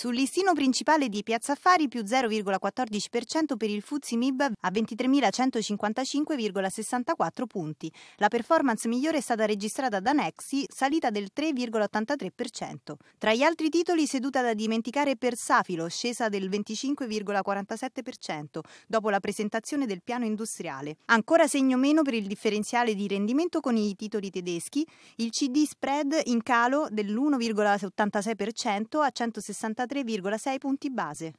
Sul listino principale di Piazza Affari più 0,14% per il Fuzzi MIB a 23.155,64 punti. La performance migliore è stata registrata da Nexi, salita del 3,83%. Tra gli altri titoli seduta da dimenticare per Safilo, scesa del 25,47% dopo la presentazione del piano industriale. Ancora segno meno per il differenziale di rendimento con i titoli tedeschi, il CD spread in calo dell'1,86% a 163 3,6 punti base.